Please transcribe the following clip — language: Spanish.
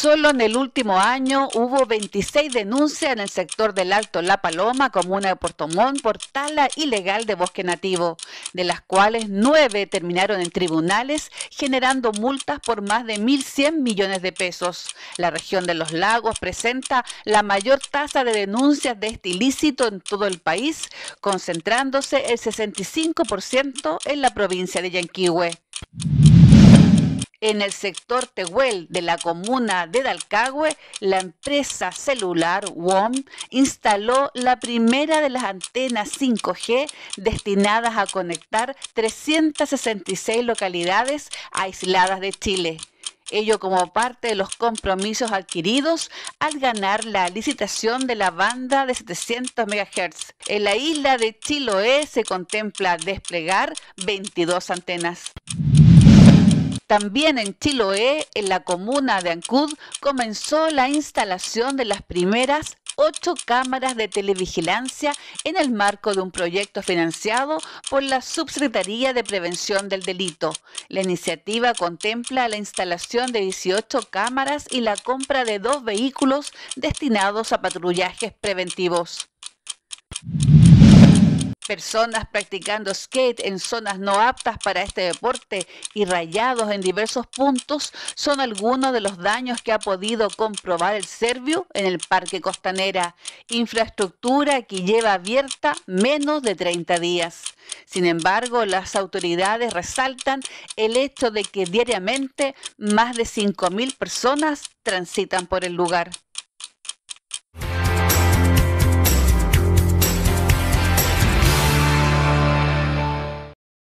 Solo en el último año hubo 26 denuncias en el sector del Alto La Paloma, comuna de Portomón, por tala ilegal de bosque nativo, de las cuales nueve terminaron en tribunales, generando multas por más de 1.100 millones de pesos. La región de los lagos presenta la mayor tasa de denuncias de este ilícito en todo el país, concentrándose el 65% en la provincia de Yanquihue. En el sector Tehuel de la comuna de Dalcagüe, la empresa celular WOM instaló la primera de las antenas 5G destinadas a conectar 366 localidades aisladas de Chile ello como parte de los compromisos adquiridos al ganar la licitación de la banda de 700 MHz. En la isla de Chiloé se contempla desplegar 22 antenas. También en Chiloé, en la comuna de Ancud, comenzó la instalación de las primeras ocho cámaras de televigilancia en el marco de un proyecto financiado por la Subsecretaría de Prevención del Delito. La iniciativa contempla la instalación de 18 cámaras y la compra de dos vehículos destinados a patrullajes preventivos personas practicando skate en zonas no aptas para este deporte y rayados en diversos puntos son algunos de los daños que ha podido comprobar el serbio en el Parque Costanera, infraestructura que lleva abierta menos de 30 días. Sin embargo, las autoridades resaltan el hecho de que diariamente más de 5.000 personas transitan por el lugar.